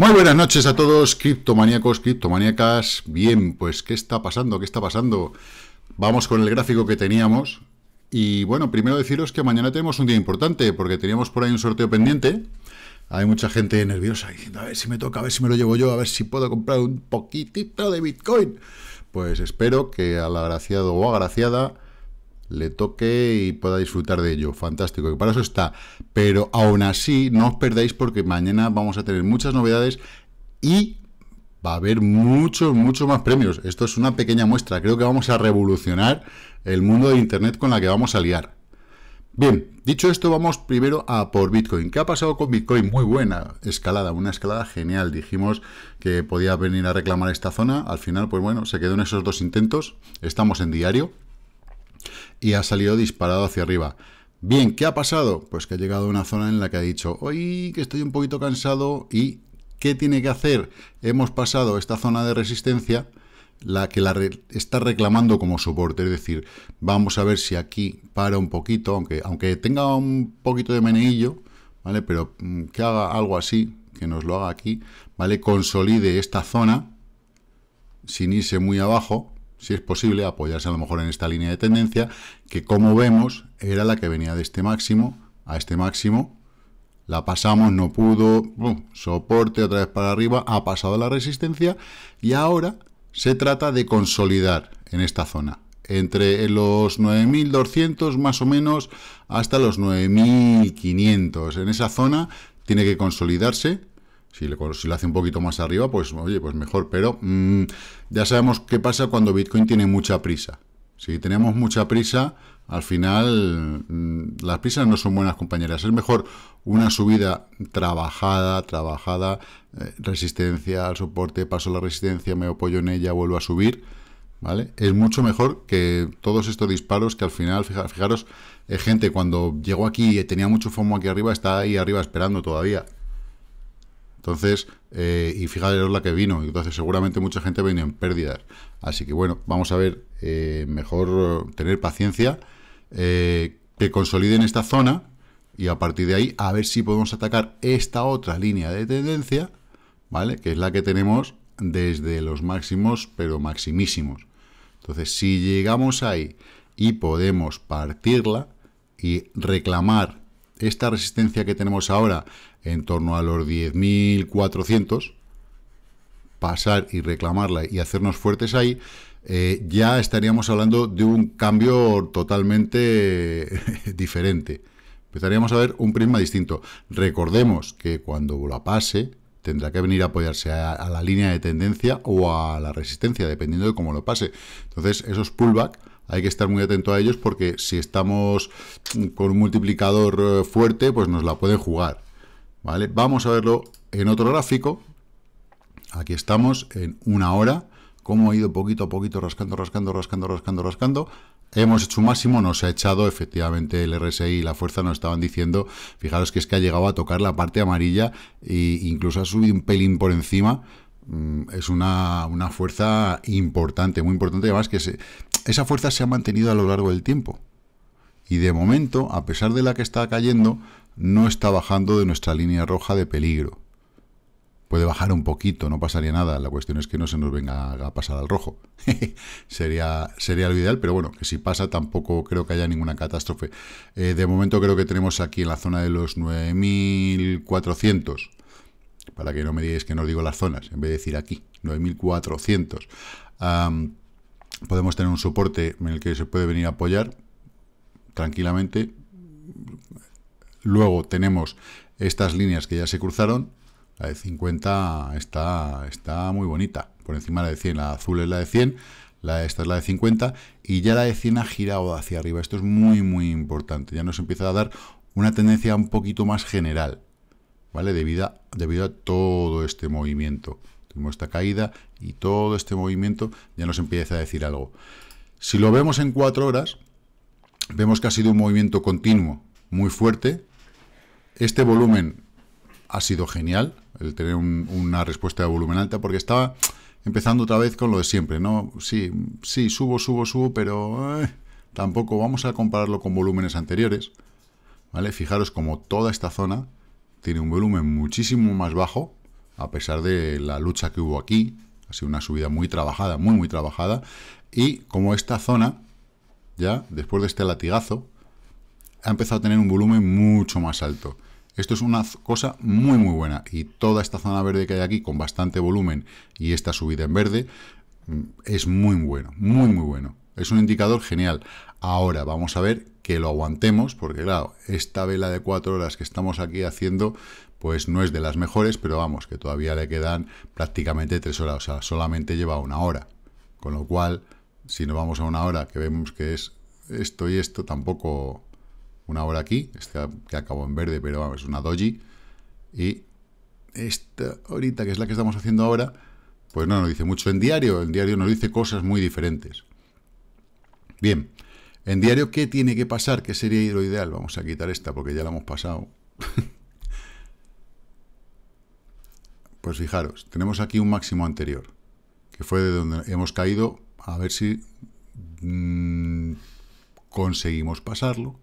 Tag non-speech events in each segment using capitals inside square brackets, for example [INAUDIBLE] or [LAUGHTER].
Muy buenas noches a todos, criptomaníacos, criptomaníacas. Bien, pues, ¿qué está pasando? ¿Qué está pasando? Vamos con el gráfico que teníamos. Y bueno, primero deciros que mañana tenemos un día importante, porque teníamos por ahí un sorteo pendiente. Hay mucha gente nerviosa diciendo, a ver si me toca, a ver si me lo llevo yo, a ver si puedo comprar un poquitito de Bitcoin. Pues espero que al agraciado o agraciada le toque y pueda disfrutar de ello. Fantástico, que para eso está. Pero aún así, no os perdáis porque mañana vamos a tener muchas novedades y va a haber muchos, muchos más premios. Esto es una pequeña muestra. Creo que vamos a revolucionar el mundo de Internet con la que vamos a liar. Bien, dicho esto, vamos primero a por Bitcoin. ¿Qué ha pasado con Bitcoin? Muy buena escalada, una escalada genial. Dijimos que podía venir a reclamar esta zona. Al final, pues bueno, se quedó en esos dos intentos. Estamos en diario y ha salido disparado hacia arriba. Bien, ¿qué ha pasado? Pues que ha llegado a una zona en la que ha dicho, hoy que estoy un poquito cansado y ¿qué tiene que hacer? Hemos pasado esta zona de resistencia, la que la está reclamando como soporte, es decir, vamos a ver si aquí para un poquito, aunque, aunque tenga un poquito de meneillo, ¿vale? Pero mm, que haga algo así, que nos lo haga aquí, ¿vale? Consolide esta zona, sin irse muy abajo, si es posible, apoyarse a lo mejor en esta línea de tendencia, que como vemos era la que venía de este máximo a este máximo, la pasamos, no pudo, soporte otra vez para arriba, ha pasado la resistencia y ahora se trata de consolidar en esta zona, entre los 9.200 más o menos hasta los 9.500, en esa zona tiene que consolidarse, si, lo hace un poquito más arriba, pues oye, pues mejor. Pero mm, ya sabemos qué pasa cuando Bitcoin tiene mucha prisa. Si tenemos mucha prisa, al final mm, las prisas no son buenas compañeras. Es mejor una subida trabajada, trabajada, eh, resistencia al soporte, paso la resistencia, me apoyo en ella, vuelvo a subir. ¿Vale? Es mucho mejor que todos estos disparos que al final, fijaros, eh, gente cuando llegó aquí y tenía mucho FOMO aquí arriba, está ahí arriba esperando todavía. Entonces, eh, y fijaros la que vino, entonces seguramente mucha gente venía en pérdidas. Así que bueno, vamos a ver, eh, mejor tener paciencia, eh, que consoliden esta zona y a partir de ahí a ver si podemos atacar esta otra línea de tendencia, ¿vale? Que es la que tenemos desde los máximos, pero maximísimos. Entonces, si llegamos ahí y podemos partirla y reclamar esta resistencia que tenemos ahora en torno a los 10.400, pasar y reclamarla y hacernos fuertes ahí, eh, ya estaríamos hablando de un cambio totalmente eh, [LAUGHS] diferente. Empezaríamos a ver un prisma distinto. Recordemos que cuando la pase, tendrá que venir a apoyarse a, a, la línea de tendencia o a la resistencia, dependiendo de cómo lo pase. Entonces, esos pullback hay que estar muy atento a ellos porque si estamos mm, con un multiplicador eh, fuerte, pues nos la pueden jugar. ¿vale? Vamos a verlo en otro gráfico. Aquí estamos en una hora, como ha ido poquito a poquito rascando, rascando, rascando, rascando, rascando. Hemos hecho un máximo, nos ha echado, efectivamente el RSI la fuerza nos estaban diciendo, fijaros que es que ha llegado a tocar la parte amarilla e incluso ha subido un pelín por encima, mm, es una, una, fuerza importante, muy importante. Además, que esa fuerza se ha mantenido a lo largo del tiempo. Y de momento, a pesar de la que está cayendo, no está bajando de nuestra línea roja de peligro. Puede bajar un poquito, no pasaría nada. La cuestión es que no se nos venga a pasar al rojo. [LAUGHS] sería, sería lo ideal, pero bueno, que si pasa tampoco creo que haya ninguna catástrofe. Eh, de momento creo que tenemos aquí en la zona de los 9400. Para que no me digáis que no os digo las zonas, en vez de decir aquí, 9400. podemos tener un soporte en el que se puede venir a apoyar tranquilamente Luego tenemos estas líneas que ya se cruzaron. La de 50 está, está muy bonita. Por encima la de 100, la azul es la de 100, la, esta es la de 50 y ya la de 100 ha girado hacia arriba. Esto es muy, muy importante. Ya nos empieza a dar una tendencia un poquito más general, ¿vale? Debido a, debido a todo este movimiento. Tenemos esta caída y todo este movimiento ya nos empieza a decir algo. Si lo vemos en 4 horas, vemos que ha sido un movimiento continuo muy fuerte, este volumen ha sido genial, el tener una respuesta de volumen alta, porque estaba empezando otra vez con lo de siempre, ¿no? Sí, sí, subo, subo, subo, pero eh, tampoco vamos a compararlo con volúmenes anteriores, ¿vale? Fijaros como toda esta zona tiene un volumen muchísimo más bajo, a pesar de la lucha que hubo aquí, ha sido una subida muy trabajada, muy, muy trabajada, y como esta zona, ya después de este latigazo, ha empezado a tener un volumen mucho más alto. Esto es una cosa muy muy buena y toda esta zona verde que hay aquí con bastante volumen y esta subida en verde mm, es muy bueno, muy muy bueno. Es un indicador genial. Ahora vamos a ver que lo aguantemos porque claro, esta vela de cuatro horas que estamos aquí haciendo pues no es de las mejores, pero vamos, que todavía le quedan prácticamente tres horas, o sea, solamente lleva una hora. Con lo cual, si nos vamos a una hora que vemos que es esto y esto, tampoco una hora aquí, esta que acabó en verde, pero vamos, es una doji, y esta ahorita, que es la que estamos haciendo ahora, pues no nos dice mucho. En diario, en diario nos dice cosas muy diferentes. Bien, en diario, ¿qué tiene que pasar? ¿Qué sería lo ideal? Vamos a quitar esta porque ya la hemos pasado. [LAUGHS] pues fijaros, tenemos aquí un máximo anterior, que fue de donde hemos caído, a ver si mm, conseguimos pasarlo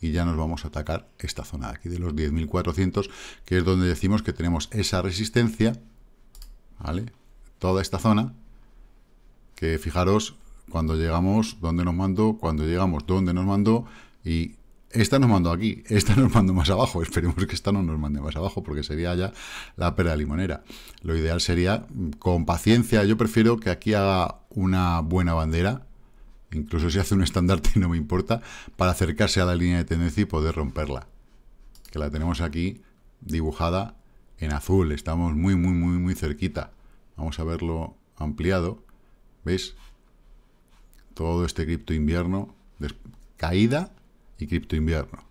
y ya nos vamos a atacar esta zona de aquí de los 10.400, que es donde decimos que tenemos esa resistencia, ¿vale? Toda esta zona, que fijaros cuando llegamos, dónde nos mandó, cuando llegamos, dónde nos mandó, y esta nos mandó aquí, esta nos mandó más abajo, [LAUGHS] esperemos que esta no nos mande más abajo, porque sería ya la pera limonera. Lo ideal sería, con paciencia, yo prefiero que aquí haga una buena bandera, Incluso si hace un estandarte no me importa para acercarse a la línea de tendencia y poder romperla. Que la tenemos aquí dibujada en azul. Estamos muy, muy, muy, muy cerquita. Vamos a verlo ampliado. ¿Veis? Todo este cripto invierno. Caída y cripto invierno.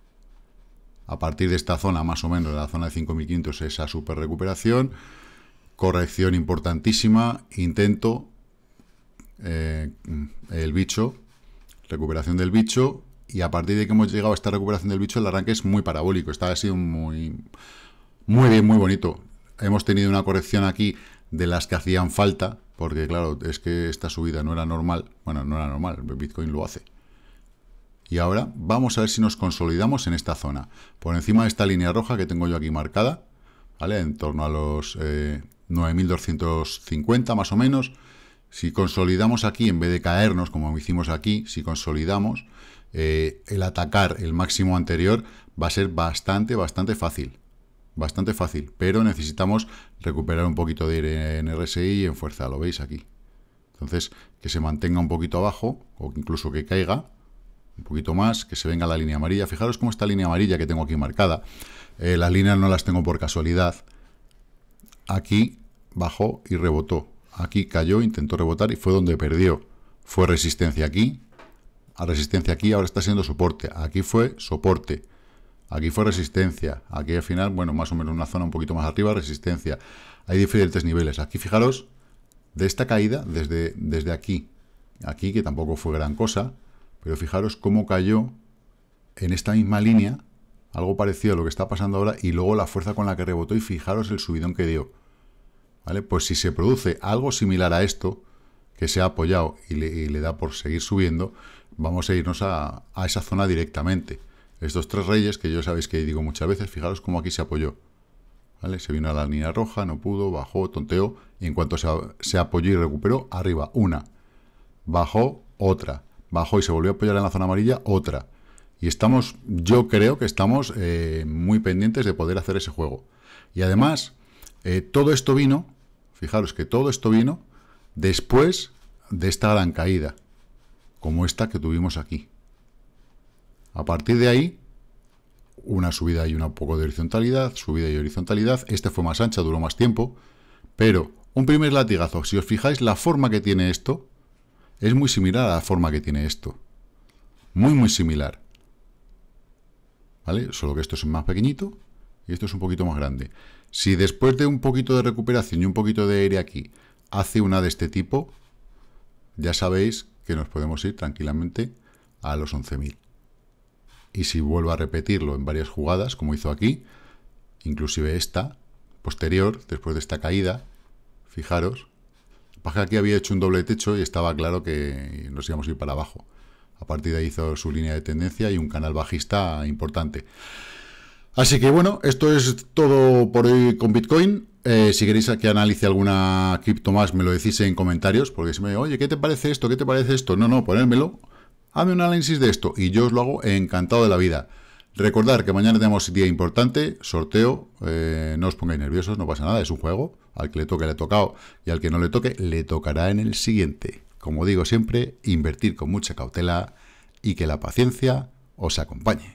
A partir de esta zona, más o menos, de la zona de 5500, esa super recuperación. Corrección importantísima. Intento eh, el bicho, recuperación del bicho, y a partir de que hemos llegado a esta recuperación del bicho, el arranque es muy parabólico, está ha sido muy, muy bien, muy bonito. Hemos tenido una corrección aquí de las que hacían falta, porque claro, es que esta subida no era normal, bueno, no era normal, Bitcoin lo hace. Y ahora vamos a ver si nos consolidamos en esta zona, por encima de esta línea roja que tengo yo aquí marcada, ¿vale? En torno a los 9.250 eh, más o menos, si consolidamos aquí, en vez de caernos, como hicimos aquí, si consolidamos, eh, el atacar el máximo anterior va a ser bastante, bastante fácil. Bastante fácil, pero necesitamos recuperar un poquito de aire en RSI y en fuerza, lo veis aquí. Entonces, que se mantenga un poquito abajo, o incluso que caiga, un poquito más, que se venga la línea amarilla. Fijaros cómo esta línea amarilla que tengo aquí marcada. Eh, las líneas no las tengo por casualidad. Aquí bajó y rebotó aquí cayó, intentó rebotar y fue donde perdió. Fue resistencia aquí, a resistencia aquí, ahora está siendo soporte. Aquí fue soporte, aquí fue resistencia, aquí al final, bueno, más o menos una zona un poquito más arriba, resistencia. Hay diferentes niveles. Aquí fijaros, de esta caída, desde, desde aquí, aquí que tampoco fue gran cosa, pero fijaros cómo cayó en esta misma línea, algo parecido a lo que está pasando ahora, y luego la fuerza con la que rebotó y fijaros el subidón que dio. Pues si se produce algo similar a esto, que se ha apoyado y le, da por seguir subiendo, vamos a irnos a, esa zona directamente. Estos tres reyes, que yo sabéis que digo muchas veces, fijaros cómo aquí se apoyó. ¿Vale? Se vino a la línea roja, no pudo, bajó, tonteó, y en cuanto se, apoyó y recuperó, arriba, una. Bajó, otra. Bajó y se volvió a apoyar en la zona amarilla, otra. Y estamos, yo creo que estamos eh, muy pendientes de poder hacer ese juego. Y además, eh, todo esto vino Fijaros que todo esto vino después de esta gran caída, como esta que tuvimos aquí. A partir de ahí, una subida y un poco de horizontalidad, subida y horizontalidad. Este fue más ancha, duró más tiempo, pero un primer latigazo, si os fijáis, la forma que tiene esto es muy similar a la forma que tiene esto. Muy, muy similar. ¿Vale? Solo que esto es más pequeñito y esto es un poquito más grande. Si después de un poquito de recuperación y un poquito de aire aquí hace una de este tipo, ya sabéis que nos podemos ir tranquilamente a los 11.000. Y si vuelvo a repetirlo en varias jugadas, como hizo aquí, inclusive esta, posterior, después de esta caída, fijaros, Paja aquí había hecho un doble techo y estaba claro que nos íbamos a ir para abajo. A partir de ahí hizo su línea de tendencia y un canal bajista importante. Así que bueno, esto es todo por hoy con Bitcoin. Eh, si queréis que analice alguna cripto más, me lo decís en comentarios, porque si me digo, oye, ¿qué te parece esto? ¿Qué te parece esto? No, no, ponérmelo. Hazme un análisis de esto y yo os lo hago encantado de la vida. Recordar que mañana tenemos día importante, sorteo, eh, no os pongáis nerviosos, no pasa nada, es un juego. Al que le toque, le ha tocado, y al que no le toque, le tocará en el siguiente. Como digo siempre, invertir con mucha cautela y que la paciencia os acompañe.